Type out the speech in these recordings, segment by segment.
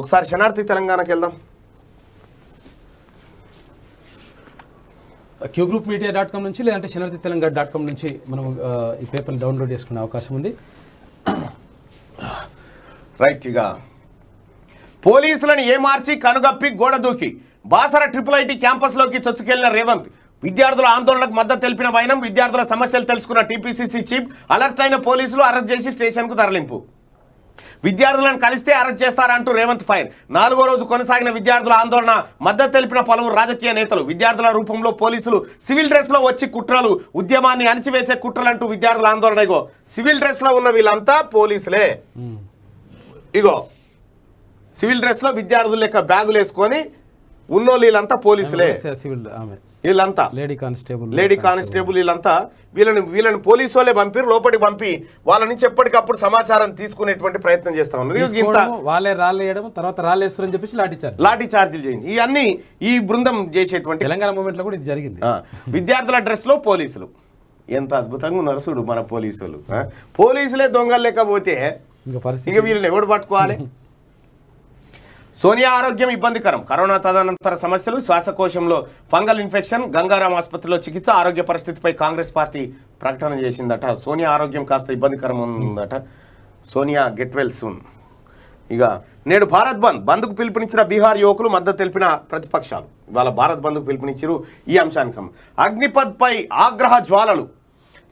ఒకసారి శనార్థి తెలంగాణకి వెళ్దాం Q group media dot com నుంచి లేదంటే శనార్థి తెలంగాణ డాట్ కామ్ నుంచి మనం ఈ పేపర్ని డౌన్లోడ్ చేసుకునే అవకాశం ఉంది రైట్ ఇక పోలీసులను ఏమార్చి కనుగప్పి గోడ దూకి బాసర ట్రిపుల్ ఐటీ క్యాంపస్లోకి చొచ్చుకెళ్లిన రేవంత్ విద్యార్థుల ఆందోళనకు మద్దతు తెలిపిన వైనం విద్యార్థుల సమస్యలు తెలుసుకున్న టీపీసీసీ చీఫ్ అలర్ట్ అయిన పోలీసులు అరెస్ట్ చేసి స్టేషన్కు తరలింపు విద్యార్థులను కలిస్తే అరెస్ట్ చేస్తారంటూ రేవంత్ ఫైర్ నాలుగో రోజు కొనసాగిన విద్యార్థుల ఆందోళన మద్దతు తెలిపిన పలువురు రాజకీయ నేతలు విద్యార్థుల రూపంలో పోలీసులు సివిల్ డ్రెస్లో వచ్చి కుట్రలు ఉద్యమాన్ని అణిచివేసే కుట్రలంటూ విద్యార్థుల ఆందోళన ఇగో సివిల్ డ్రెస్లో ఉన్న వీళ్ళంతా పోలీసులే ఇగో సివిల్ డ్రెస్లో విద్యార్థుల యొక్క బ్యాగులు వేసుకొని ఊళ్ళో వీళ్ళంతా పోలీసులే సివిల్ వీళ్ళంతా లేడీ కానిస్టేబుల్ లేడీ కానిస్టేబుల్ వీళ్ళంతా వీళ్ళని వీళ్ళని పోలీసు వాళ్ళే పంపి లోపలికి పంపి వాళ్ళ నుంచి ఎప్పటికప్పుడు సమాచారం తీసుకునేటువంటి ప్రయత్నం చేస్తా ఉన్నారు వాళ్ళే రాలేయడం తర్వాత రాలేస్తారని చెప్పేసి లాఠీ చార్జ్ లాఠీ చార్జీలు చేయించి ఇవన్నీ ఈ బృందం చేసేటువంటి తెలంగాణ మూమెంట్ లో కూడా ఇది జరిగింది విద్యార్థుల లో పోలీసులు ఎంత అద్భుతంగా ఉన్నారు చూడు మన పోలీసులు పోలీసులే దొంగలు లేకపోతే ఇక వీళ్ళని ఎవడు పట్టుకోవాలి సోనియా ఆరోగ్యం ఇబ్బందికరం కరోనా తదనంతర సమస్యలు శ్వాసకోశంలో ఫంగల్ ఇన్ఫెక్షన్ గంగారాం ఆసుపత్రిలో చికిత్స ఆరోగ్య పరిస్థితిపై కాంగ్రెస్ పార్టీ ప్రకటన చేసిందట సోనియా ఆరోగ్యం కాస్త ఇబ్బందికరం ఉందట సోనియా గెట్ వెల్ సూన్ ఇక నేడు భారత్ బంద్ బంద్కు పిలుపునిచ్చిన బీహార్ యువకులు మద్దతు తెలిపిన ప్రతిపక్షాలు ఇవాళ భారత్ బంద్కు పిలుపునిచ్చారు ఈ అంశానికి సంబంధం అగ్నిపథ్పై ఆగ్రహ జ్వాలలు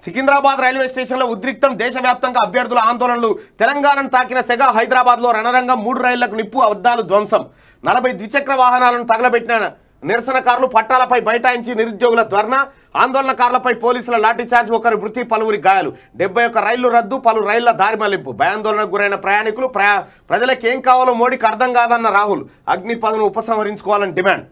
సికింద్రాబాద్ రైల్వే స్టేషన్లో ఉద్రిక్తం దేశవ్యాప్తంగా అభ్యర్థుల ఆందోళనలు తెలంగాణను తాకిన సెగ హైదరాబాద్లో రణరంగం మూడు రైళ్లకు నిప్పు అబద్దాలు ధ్వంసం నలభై ద్విచక్ర వాహనాలను తగలబెట్టిన నిరసనకారులు పట్టాలపై బైఠాయించి నిరుద్యోగుల ధర్న ఆందోళనకారులపై పోలీసుల లాఠీచార్జ్ ఒకరి మృతి పలువురి గాయాలు డెబ్బై ఒక్క రైళ్లు రద్దు పలు రైళ్ల దారి మళ్లింపు భయాందోళనకు గురైన ప్రయాణికులు ప్రయా ప్రజలకు ఏం కావాలో మోడీకి అర్థం కాదన్న రాహుల్ అగ్నిపదను ఉపసంహరించుకోవాలని డిమాండ్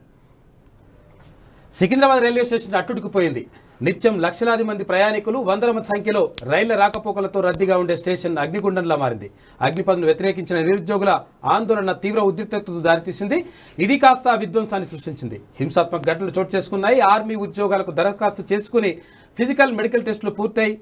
సికింద్రాబాద్ రైల్వే స్టేషన్ పోయింది నిత్యం లక్షలాది మంది ప్రయాణికులు వందల సంఖ్యలో రైళ్ల రాకపోకలతో రద్దీగా ఉండే స్టేషన్ అగ్నిగుండంలా మారింది అగ్నిపదును వ్యతిరేకించిన నిరుద్యోగుల ఆందోళన తీవ్ర ఉద్రిక్తతకు దారితీసింది ఇది కాస్త విధ్వంసాన్ని సృష్టించింది హింసాత్మక ఘటనలు చోటు చేసుకున్నాయి ఆర్మీ ఉద్యోగాలకు దరఖాస్తు చేసుకుని ఫిజికల్ మెడికల్ టెస్టులు పూర్తయి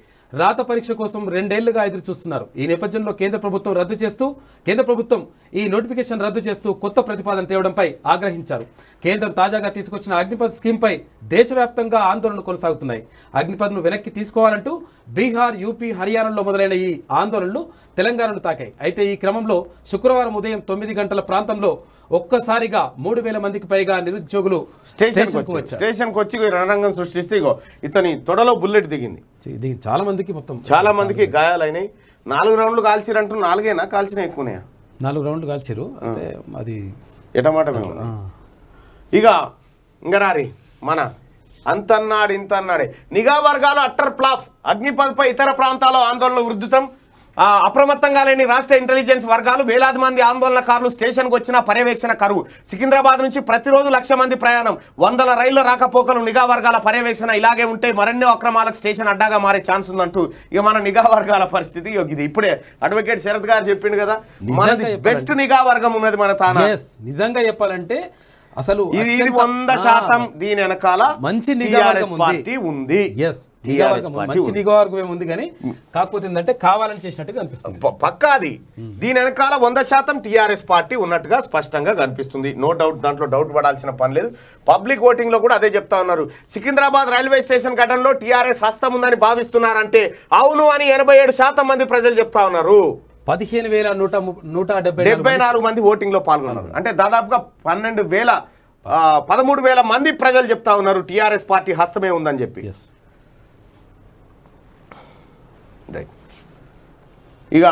రాత పరీక్ష కోసం రెండేళ్లుగా ఎదురు చూస్తున్నారు ఈ నేపథ్యంలో కేంద్ర ప్రభుత్వం రద్దు చేస్తూ కేంద్ర ప్రభుత్వం ఈ నోటిఫికేషన్ రద్దు చేస్తూ కొత్త ప్రతిపాదన తేవడంపై ఆగ్రహించారు కేంద్రం తాజాగా తీసుకొచ్చిన అగ్నిపథ్ పై దేశవ్యాప్తంగా ఆందోళనలు కొనసాగుతున్నాయి అగ్నిపథ్ను వెనక్కి తీసుకోవాలంటూ బీహార్ యూపీ హర్యానాలో మొదలైన ఈ ఆందోళనలు తెలంగాణను తాకాయి అయితే ఈ క్రమంలో శుక్రవారం ఉదయం తొమ్మిది గంటల ప్రాంతంలో ఒక్కసారిగా మూడు వేల మందికి పైగా నిరుద్యోగులు స్టేషన్కి వచ్చి స్టేషన్కి రణరంగం సృష్టిస్తే ఇతని తొడలో బుల్లెట్ దిగింది చాలా మందికి మొత్తం చాలా మందికి గాయాలైనాయి నాలుగు రౌండ్లు కాల్చిరంటూ నాలుగేనా కాల్చిన ఎక్కువనే నాలుగు రౌండ్లు కాల్చిరు అంటే అది ఎటమాట మేము ఇక ఇంకా రారి మన అంతన్నాడు అన్నాడే నిఘా వర్గాలు అట్టర్ ప్లాఫ్ అగ్నిపల్పై ఇతర ప్రాంతాల్లో ఆందోళన ఉద్ధృతం అప్రమత్తంగా లేని రాష్ట్ర ఇంటెలిజెన్స్ వర్గాలు వేలాది మంది ఆందోళనకారులు స్టేషన్కు వచ్చిన పర్యవేక్షణ కరువు సికింద్రాబాద్ నుంచి ప్రతిరోజు లక్ష మంది ప్రయాణం వందల రైళ్ల రాకపోకలు నిఘా వర్గాల పర్యవేక్షణ ఇలాగే ఉంటే మరెన్నో అక్రమాలకు స్టేషన్ అడ్డాగా మారే ఛాన్స్ ఉందంటూ ఇక మన నిఘా వర్గాల పరిస్థితి ఇది ఇప్పుడే అడ్వకేట్ శరత్ గారు చెప్పిండు కదా మనది బెస్ట్ నిఘా వర్గం ఉన్నది మన తాన నిజంగా చెప్పాలంటే అసలు ఇది వంద శాతం దీని వెనకాల మంచి పార్టీ ఉంది మంచి కానీ కాకపోతే ఏంటంటే కావాలని చేసినట్టుగా కనిపిస్తుంది అది దీని వెనకాల వంద శాతం టీఆర్ఎస్ పార్టీ ఉన్నట్టుగా స్పష్టంగా కనిపిస్తుంది నో డౌట్ దాంట్లో డౌట్ పడాల్సిన పని లేదు పబ్లిక్ ఓటింగ్ లో కూడా అదే చెప్తా ఉన్నారు సికింద్రాబాద్ రైల్వే స్టేషన్ ఘటనలో టీఆర్ఎస్ హస్తం ఉందని భావిస్తున్నారంటే అవును అని ఎనభై మంది ప్రజలు చెప్తా ఉన్నారు పదిహేను వేల నూట నూట డెబ్బై నాలుగు మంది ఓటింగ్ లో పాల్గొన్నారు అంటే దాదాపుగా పన్నెండు వేల పదమూడు వేల మంది ప్రజలు చెప్తా ఉన్నారు టీఆర్ఎస్ పార్టీ హస్తమే ఉందని చెప్పి ఇక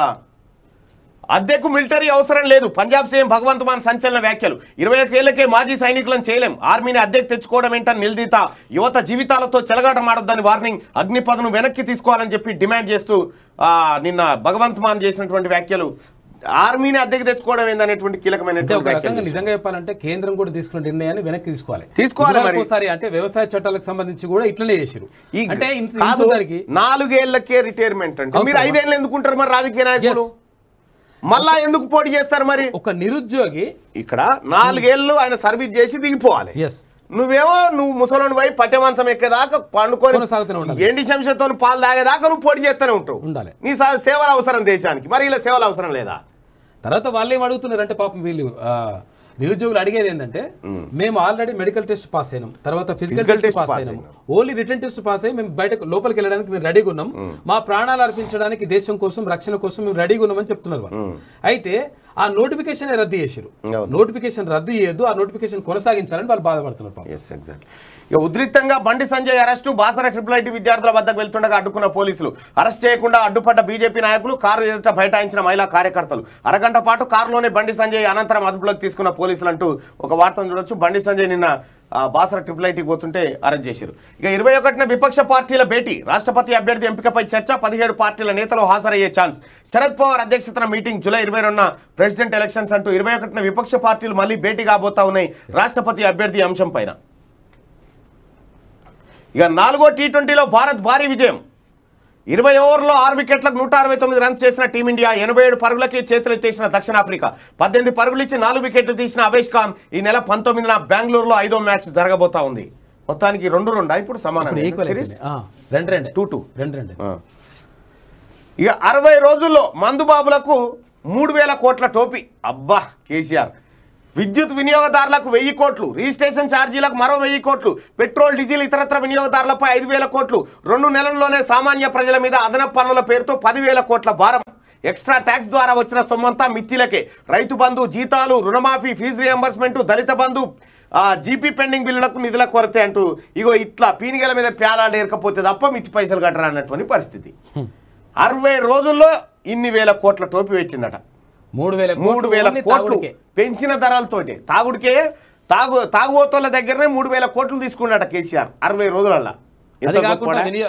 అద్దెకు మిలిటరీ అవసరం లేదు పంజాబ్ సీఎం భగవంత్ మాన్ సంచలన వ్యాఖ్యలు ఇరవై ఒకేళ్లకే మాజీ సైనికులను చేయలేం ఆర్మీని అద్దెకు తెచ్చుకోవడం ఏంటని నిలదీత యువత జీవితాలతో చెలగాటమాడొద్దని వార్నింగ్ అగ్నిపదను వెనక్కి తీసుకోవాలని చెప్పి డిమాండ్ చేస్తూ నిన్న భగవంత్ మాన్ చేసినటువంటి వ్యాఖ్యలు ఆర్మీని అద్దెకు తెచ్చుకోవడం ఏందనేటువంటి కీలకమైన నిజంగా చెప్పాలంటే కేంద్రం కూడా తీసుకున్న నిర్ణయాన్ని వెనక్కి తీసుకోవాలి తీసుకోవాలి మరి ఒకసారి అంటే వ్యవసాయ చట్టాలకు సంబంధించి కూడా ఇట్లనే చేశారు అంటే నాలుగేళ్లకే రిటైర్మెంట్ అంటే మీరు ఐదేళ్ళు ఎందుకుంటారు మరి రాజకీయ నాయకులు మళ్ళా ఎందుకు పోటీ చేస్తారు మరి ఒక నిరుద్యోగి ఇక్కడ నాలుగేళ్లు ఆయన సర్వీస్ చేసి దిగిపోవాలి నువ్వేమో నువ్వు ముసలం పోయి పట్టెమాంసం ఎక్కేదాకా పండుకొని ఎండి శంషతో పాలు తాగేదాకా నువ్వు పోటీ చేస్తూనే ఉంటావు ఉండాలి నీ సేవల అవసరం దేశానికి మరి ఇలా సేవల అవసరం లేదా తర్వాత వాళ్ళు ఏం అడుగుతున్నారు అంటే పాపం వీళ్ళు నిరుద్యోగులు అడిగేది ఏంటంటే మేము ఆల్రెడీ మెడికల్ టెస్ట్ పాస్ అయినాం తర్వాత ఫిజికల్ టెస్ట్ పాస్ అయినాం ఓన్లీ రిటర్న్ టెస్ట్ పాస్ అయ్యి మేము బయటకు లోపలికి వెళ్ళడానికి మేము రెడీగా ఉన్నాం మా ప్రాణాలు అర్పించడానికి దేశం కోసం రక్షణ కోసం మేము రెడీగా ఉన్నామని చెప్తున్నారు వాళ్ళు అయితే ఆ నోటిఫికేషన్ రద్దు చేసారు నోటిఫికేషన్ రద్దు చేయొద్దు ఆ నోటిఫికేషన్ కొనసాగించాలని వాళ్ళు బాధపడుతున్నారు ఎస్ ఎగ్జాక్ట్ ఇక ఉద్రిక్తంగా Bandi Sanjay arrest Basara triple IT విద్యార్థుల వద్దకు వెళ్తుండగా అడ్డుకున్న పోలీసులు అరెస్ట్ చేయకుండా అడ్డుపడ్డ బీజేపీ నాయకులు కారు ఎదుట బైఠాయించిన మహిళా కార్యకర్తలు అరగంట పాటు కారులోనే బండి సంజయ్ అనంతరం అదుపులోకి తీసుకున్న పోలీసులు అంటూ ఒక వార్తను చూడొచ్చు బండి సంజయ్ నిన్న బాసర ట్రిపుల్ ఐటీకి పోతుంటే అరెస్ట్ చేశారు ఇక ఇరవై ఒకటిన విపక్ష పార్టీల భేటీ రాష్ట్రపతి అభ్యర్థి ఎంపికపై చర్చ పదిహేడు పార్టీల నేతలు హాజరయ్యే ఛాన్స్ శరద్ పవార్ అధ్యక్షతన మీటింగ్ జూలై ఇరవై రెండున ప్రెసిడెంట్ ఎలక్షన్స్ అంటూ ఇరవై ఒకటిన విపక్ష పార్టీలు మళ్ళీ భేటీ కాబోతా ఉన్నాయి రాష్ట్రపతి అభ్యర్థి అంశం పైన ఇక నాలుగో టీ ట్వంటీలో భారత్ భారీ విజయం ఇరవై ఓవర్లో ఆరు వికెట్లకు నూట అరవై తొమ్మిది రన్స్ చేసిన టీమిండియా ఎనభై ఏడు పరుగులకి చేతులెత్తేసిన దక్షిణాఫ్రికా పద్దెనిమిది పరుగులు ఇచ్చి నాలుగు వికెట్లు తీసిన అవేష్ ఖాన్ ఈ నెల పంతొమ్మిదిన బెంగళూరులో ఐదో మ్యాచ్ జరగబోతా ఉంది మొత్తానికి రెండు రెండు ఇప్పుడు సమానం టూ టూ రెండు ఇక అరవై రోజుల్లో మందుబాబులకు మూడు వేల కోట్ల టోపీ అబ్బా కేసీఆర్ విద్యుత్ వినియోగదారులకు వెయ్యి కోట్లు రిజిస్ట్రేషన్ ఛార్జీలకు మరో వెయ్యి కోట్లు పెట్రోల్ డీజిల్ ఇతరత్ర వినియోగదారులపై ఐదు వేల కోట్లు రెండు నెలల్లోనే సామాన్య ప్రజల మీద అదనపు పన్నుల పేరుతో పదివేల కోట్ల భారం ఎక్స్ట్రా ట్యాక్స్ ద్వారా వచ్చిన సొమ్మంతా మిత్తిలకే రైతు బంధు జీతాలు రుణమాఫీ fee reimbursement Dalit Bandhu GP pending బిల్లులకు నిధుల కొరత అంటూ ఇగో ఇట్లా పీనిగల మీద ప్యాలాలు ఏరకపోతే తప్ప మిత్తి పైసలు కట్టరా అన్నటువంటి పరిస్థితి అరవై రోజుల్లో ఇన్ని వేల కోట్ల టోపీ పెట్టిందట మూడు వేల కోట్లు పెంచిన ధరలతోటి తాగుడికే తాగు తాగుబోతుల దగ్గరనే మూడు వేల కోట్లు తీసుకున్నాడు కేసీఆర్ అరవై రోజులల్లా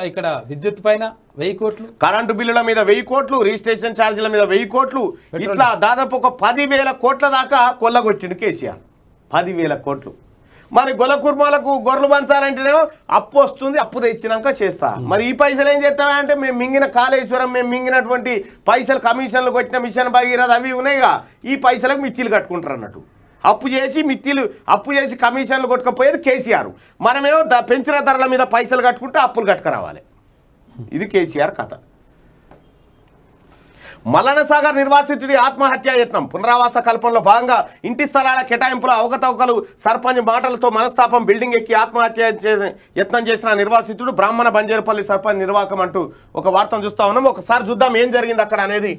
ఇక్కడ విద్యుత్ పైన వెయ్యి కోట్లు కరెంటు బిల్లుల మీద వెయ్యి కోట్లు రిజిస్ట్రేషన్ ఛార్జీల మీద వెయ్యి కోట్లు ఇట్లా దాదాపు ఒక పదివేల కోట్ల దాకా కొల్లగొట్టిండు కేసీఆర్ పదివేల కోట్లు మరి గొల కుర్మాలకు గొర్రెలు పంచాలంటేనేమో అప్పు వస్తుంది అప్పు తెచ్చినాక చేస్తా మరి ఈ పైసలు ఏం చేస్తావా అంటే మేము మింగిన కాళేశ్వరం మేము మింగినటువంటి పైసలు కమిషన్లు కొట్టిన మిషన్ భగీరథ అవి ఉన్నాయిగా ఈ పైసలకు మిత్తిలు కట్టుకుంటారు అన్నట్టు అప్పు చేసి మిత్తిలు అప్పు చేసి కమిషన్లు కొట్టుకపోయేది కేసీఆర్ మనమేమో పెంచిన ధరల మీద పైసలు కట్టుకుంటే అప్పులు కట్టుకురావాలి ఇది కేసీఆర్ కథ మల్లనసాగర్ నిర్వాసితుడి ఆత్మహత్యా యత్నం పునరావాస కల్పనలో భాగంగా ఇంటి స్థలాల కేటాయింపుల అవకతవకలు సర్పంచ్ మాటలతో మనస్తాపం బిల్డింగ్ ఎక్కి ఆత్మహత్య యత్నం చేసిన నిర్వాసితుడు బ్రాహ్మణ బంజేరుపల్లి సర్పంచ్ నిర్వాహకం అంటూ ఒక వార్తను చూస్తా ఉన్నాం ఒకసారి చూద్దాం ఏం జరిగింది అక్కడ అనేది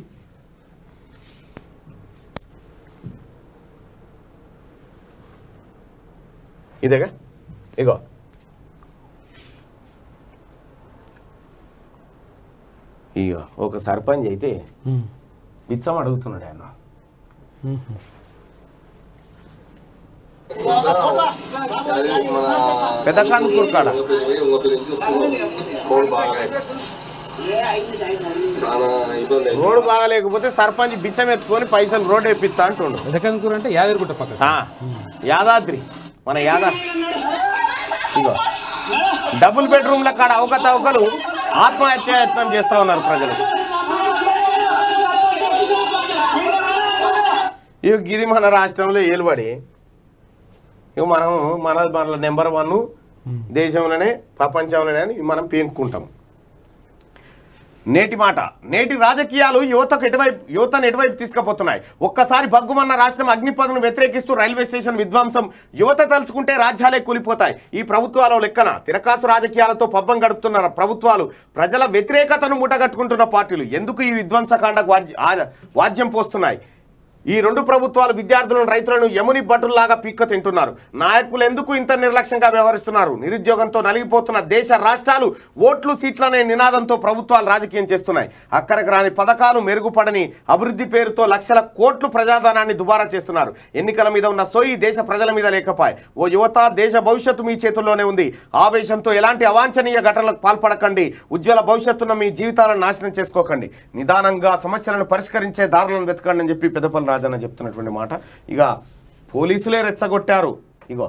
ఇదేగా ఇగో ఇయ్యో ఒక సర్పంచ్ అయితే బిచ్చం అడుగుతున్నాడు ఆయన పెద్ద కాడ రోడ్డు బాగాలేకపోతే సర్పంచ్ బిచ్చం ఎత్తుకొని పైసలు రోడ్ వేపిస్తా అంటుండు పెద్దకందుకూరు అంటే యాదగిరిగుట్ట పక్క యాదాద్రి మన యాదాద్రి ఇగో డబుల్ బెడ్రూమ్ల కాడ అవకతవకలు ఆత్మహత్యాయత్నం చేస్తూ ఉన్నారు ప్రజలు ఇవి ఇది మన రాష్ట్రంలో ఏలుబడి ఇవి మనం మన మన నెంబర్ వన్ దేశంలోనే ప్రపంచంలోనే అని మనం పేనుకుంటాం నేటి మాట నేటి రాజకీయాలు యువతకు ఎటువైపు యువతను ఎటువైపు తీసుకుపోతున్నాయి ఒక్కసారి భగ్గుమన్న రాష్ట్రం అగ్నిపదను వ్యతిరేకిస్తూ రైల్వే స్టేషన్ విధ్వంసం యువత తలుచుకుంటే రాజ్యాలే కూలిపోతాయి ఈ ప్రభుత్వాల లెక్కన తిరకాసు రాజకీయాలతో పబ్బం గడుపుతున్న ప్రభుత్వాలు ప్రజల వ్యతిరేకతను ముఠగట్టుకుంటున్న పార్టీలు ఎందుకు ఈ విధ్వంసకాండకు వాద్యం పోస్తున్నాయి ఈ రెండు ప్రభుత్వాలు విద్యార్థులను రైతులను యముని బటుల్లాగా పిక్క తింటున్నారు నాయకులు ఎందుకు ఇంత నిర్లక్ష్యంగా వ్యవహరిస్తున్నారు నిరుద్యోగంతో నలిగిపోతున్న దేశ రాష్ట్రాలు ఓట్లు సీట్లనే నినాదంతో ప్రభుత్వాలు రాజకీయం చేస్తున్నాయి అక్కడికి రాని పథకాలు మెరుగుపడని అభివృద్ధి పేరుతో లక్షల కోట్లు ప్రజాధనాన్ని దుబారా చేస్తున్నారు ఎన్నికల మీద ఉన్న సోయి దేశ ప్రజల మీద లేకపోయి ఓ యువత దేశ భవిష్యత్తు మీ చేతుల్లోనే ఉంది ఆవేశంతో ఎలాంటి అవాంఛనీయ ఘటనలకు పాల్పడకండి ఉజ్వల భవిష్యత్తున్న మీ జీవితాలను నాశనం చేసుకోకండి నిదానంగా సమస్యలను పరిష్కరించే దారులను వెతకండి అని చెప్పి పెద్దపల్లి రాజన్న చెప్తున్నటువంటి మాట ఇక పోలీసులే రెచ్చగొట్టారు ఇగో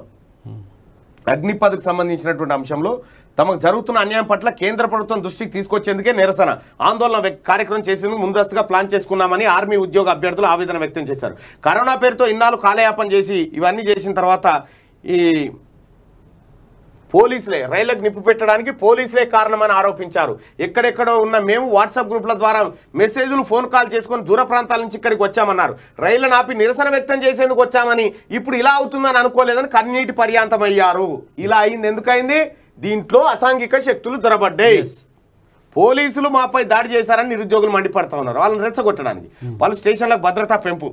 అగ్నిపథకు సంబంధించినటువంటి అంశంలో తమకు జరుగుతున్న అన్యాయం పట్ల కేంద్ర ప్రభుత్వం దృష్టికి తీసుకొచ్చేందుకే నిరసన ఆందోళన కార్యక్రమం చేసేందుకు ముందస్తుగా ప్లాన్ చేసుకున్నామని ఆర్మీ ఉద్యోగ అభ్యర్థులు ఆవేదన వ్యక్తం చేశారు కరోనా పేరుతో ఇన్నాళ్ళు కాలయాపన చేసి ఇవన్నీ చేసిన తర్వాత ఈ పోలీసులే రైళ్లకు నిప్పు పెట్టడానికి పోలీసులే కారణమని ఆరోపించారు ఎక్కడెక్కడో ఉన్న మేము వాట్సాప్ గ్రూప్ల ద్వారా మెసేజ్లు ఫోన్ కాల్ చేసుకుని దూర ప్రాంతాల నుంచి ఇక్కడికి వచ్చామన్నారు రైళ్లను నాపి నిరసన వ్యక్తం చేసేందుకు వచ్చామని ఇప్పుడు ఇలా అవుతుందని అనుకోలేదని కన్నీటి అయ్యారు ఇలా అయింది ఎందుకైంది దీంట్లో అసాంఘిక శక్తులు దొరబడ్డాయి పోలీసులు మాపై దాడి చేశారని నిరుద్యోగులు మండిపడతా ఉన్నారు వాళ్ళని రెచ్చగొట్టడానికి పలు hmm. స్టేషన్లకు భద్రతా పెంపు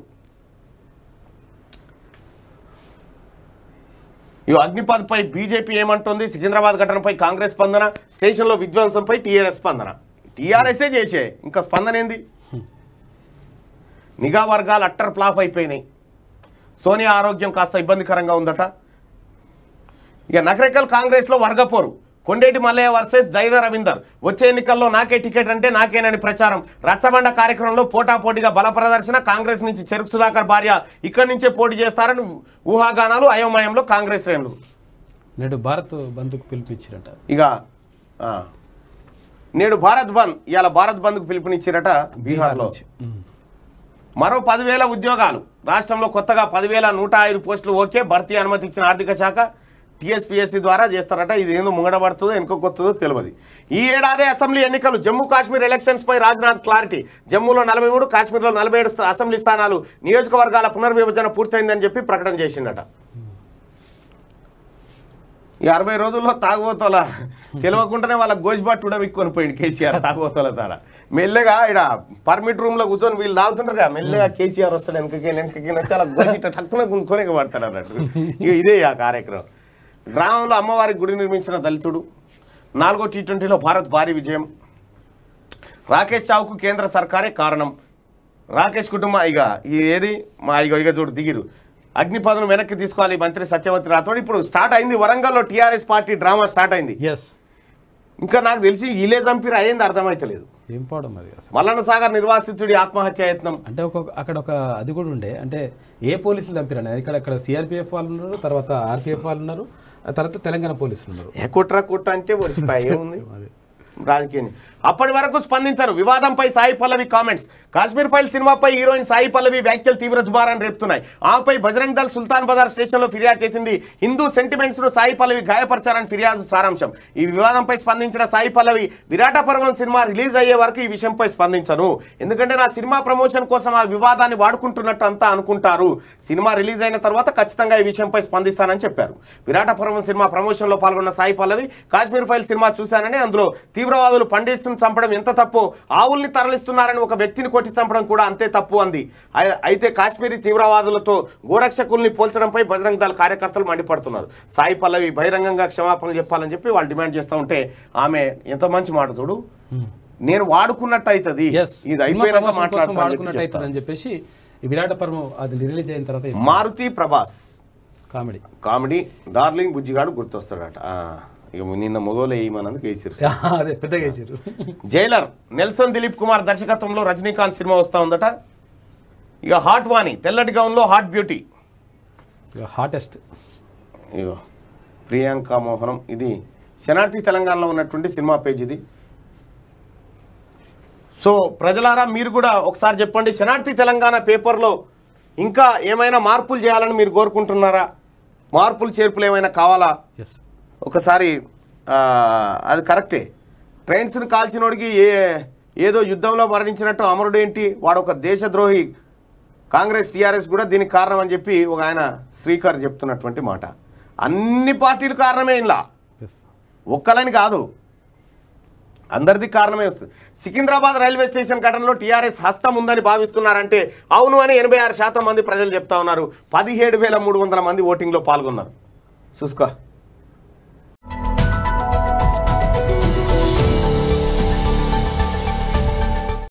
ఈ అగ్నిపాద్పై బీజేపీ ఏమంటుంది సికింద్రాబాద్ ఘటనపై కాంగ్రెస్ స్పందన స్టేషన్లో విధ్వంసంపై టీఆర్ఎస్ స్పందన టీఆర్ఎస్ఏ చేసే ఇంకా స్పందన ఏంది నిఘా వర్గాలు అట్టర్ ప్లాఫ్ అయిపోయినాయి సోనియా ఆరోగ్యం కాస్త ఇబ్బందికరంగా ఉందట ఇక నకరెక్కలు కాంగ్రెస్లో వర్గపోరు కొండేటి మల్లయ్య వర్సెస్ దైద రవీందర్ వచ్చే ఎన్నికల్లో నాకే టికెట్ అంటే నాకేనని ప్రచారం రచ్చబండ కార్యక్రమంలో పోటాపోటీగా బల ప్రదర్శన కాంగ్రెస్ నుంచి చెరుకు సుధాకర్ భార్య ఇక్కడి నుంచే పోటీ చేస్తారని ఊహాగానాలు అయోమయంలో కాంగ్రెస్ శ్రేణులు నేడు భారత్ బంద్కు పిలిపించారట ఇక నేడు భారత్ బంద్ ఇవాళ భారత్ బంద్కు పిలుపునిచ్చారట బీహార్లో మరో పదివేల ఉద్యోగాలు రాష్ట్రంలో కొత్తగా పదివేల నూట ఐదు పోస్టులు ఓకే భర్తీ అనుమతించిన ఆర్థిక శాఖ టీఎస్పీఎస్సీ ద్వారా చేస్తారట ఇది ఏదో ముంగడబడుతుందో వెనుకొస్తుందో తెలియదు ఈ ఏడాది అసెంబ్లీ ఎన్నికలు జమ్మూ కాశ్మీర్ ఎలక్షన్స్ పై రాజ్నాథ్ క్లారిటీ జమ్మూలో నలభై మూడు కాశ్మీర్లో నలభై ఏడు అసెంబ్లీ స్థానాలు నియోజకవర్గాల పునర్విభజన పూర్తయిందని చెప్పి ప్రకటన చేసిండట ఈ అరవై రోజుల్లో తాగుబోతల తెలియకుండానే వాళ్ళ గోజిబాటు ఉడవిక్కొని పోయింది కేసీఆర్ తాగుబోతల ద్వారా మెల్లగా ఇక్కడ పర్మిట్ లో కూర్చొని వీళ్ళు తాగుతుంటారు కదా మెల్లగా కేసీఆర్ వస్తాడు వెనకకి వెనకకి వచ్చి అలా గోజిట టక్కున పడతాడు అన్నట్టు ఇదే ఆ కార్యక్రమం గ్రామంలో అమ్మవారి గుడి నిర్మించిన దళితుడు నాలుగో టీ ట్వంటీలో భారత్ భారీ విజయం రాకేష్ చావుకు కేంద్ర సర్కారే కారణం రాకేష్ కుటుంబం ఇక ఏది మా ఇగ ఇక చూడు దిగిరు అగ్నిపదం వెనక్కి తీసుకోవాలి మంత్రి సత్యవతి రాథోడ్ ఇప్పుడు స్టార్ట్ అయింది వరంగల్లో టీఆర్ఎస్ పార్టీ డ్రామా స్టార్ట్ అయింది ఇంకా నాకు తెలిసి ఇలే చంపిరు అయ్యింది లేదు ఏం పాడు మరి మల్లన్న సాగర్ నిర్వాసితుడి ఆత్మహత్య యత్నం అంటే ఒక అక్కడ ఒక అది కూడా ఉండే అంటే ఏ పోలీసులు చంపిరండి ఇక్కడ ఇక్కడ సిఆర్పిఎఫ్ వాళ్ళు ఉన్నారు తర్వాత ఆర్పిఎఫ్ వాళ్ళు ఉన్నారు తర్వాత తెలంగాణ పోలీసులు ఉన్నారు కుట్ర కుట్ర అంటే ఏముంది రాజకీయాన్ని అప్పటి వరకు స్పందించను వివాదంపై సాయి పల్లవి కామెంట్స్ కాశ్మీర్ ఫైల్ సినిమాపై హీరోయిన్ సాయి పల్లవి వ్యాఖ్యలు తీవ్ర దుబారాన్ని రేపుతున్నాయి ఆమెపై బజరంగ్ దళ్ సుల్తాన్ బజార్ స్టేషన్లో ఫిర్యాదు చేసింది హిందూ సెంటిమెంట్స్ ను సాయి పల్లవి గాయపరచారని ఫిర్యాదు సారాంశం ఈ వివాదంపై స్పందించిన సాయి పల్లవి విరాట పర్వం సినిమా రిలీజ్ అయ్యే వరకు ఈ విషయంపై స్పందించను ఎందుకంటే నా సినిమా ప్రమోషన్ కోసం ఆ వివాదాన్ని వాడుకుంటున్నట్టు అంతా అనుకుంటారు సినిమా రిలీజ్ అయిన తర్వాత ఖచ్చితంగా ఈ విషయంపై స్పందిస్తానని చెప్పారు విరాట పర్వం సినిమా ప్రమోషన్లో పాల్గొన్న సాయి పల్లవి కాశ్మీర్ ఫైల్ సినిమా చూశానని అందులో తీవ్ర తీవ్రవాదులు పండిట్స్ను చంపడం ఎంత తప్పు ఆవుల్ని తరలిస్తున్నారని ఒక వ్యక్తిని కొట్టి చంపడం కూడా అంతే తప్పు అంది అయితే కాశ్మీరీ తీవ్రవాదులతో గోరక్షకుల్ని పోల్చడంపై బజరంగ్ దళ కార్యకర్తలు మండిపడుతున్నారు సాయి పల్లవి బహిరంగంగా క్షమాపణలు చెప్పాలని చెప్పి వాళ్ళు డిమాండ్ చేస్తూ ఉంటే ఆమె ఎంత మంచి మాట చూడు నేను వాడుకున్నట్టు అవుతుంది ఇది మాట్లాడుతున్నట్టు అని చెప్పేసి విరాట పర్వం అది రిలీజ్ అయిన తర్వాత Maruthi Prabhas comedy comedy darling Bujjigadu గుర్తొస్తాడట ఇక నిన్న మొదలు వేయమన్నందుకు వేసారు అదే పెద్దగా వేసారు జైలర్ నెల్సన్ దిలీప్ కుమార్ దర్శకత్వంలో రజనీకాంత్ సినిమా వస్తూ ఉందట ఇక హాట్ వాణి తెల్లటి గౌన్లో హాట్ బ్యూటీ హాటెస్ట్ ఇక ప్రియాంక మోహనం ఇది శనార్థి తెలంగాణలో ఉన్నటువంటి సినిమా పేజ్ ఇది సో ప్రజలారా మీరు కూడా ఒకసారి చెప్పండి శనార్థి తెలంగాణ పేపర్లో ఇంకా ఏమైనా మార్పులు చేయాలని మీరు కోరుకుంటున్నారా మార్పులు చేర్పులు ఏమైనా కావాలా ఒకసారి అది కరెక్టే ట్రైన్స్ని కాల్చినోడికి ఏ ఏదో యుద్ధంలో మరణించినట్టు అమరుడు ఏంటి వాడు ఒక దేశద్రోహి కాంగ్రెస్ టీఆర్ఎస్ కూడా దీనికి కారణం అని చెప్పి ఒక ఆయన శ్రీకర్ చెప్తున్నటువంటి మాట అన్ని పార్టీలు కారణమే ఇలా ఒక్కలని కాదు అందరిది కారణమే వస్తుంది సికింద్రాబాద్ రైల్వే స్టేషన్ ఘటనలో టీఆర్ఎస్ హస్తం ఉందని భావిస్తున్నారంటే అవును అని ఎనభై మంది ప్రజలు చెప్తా ఉన్నారు పదిహేడు మంది ఓటింగ్లో పాల్గొన్నారు చూసుకో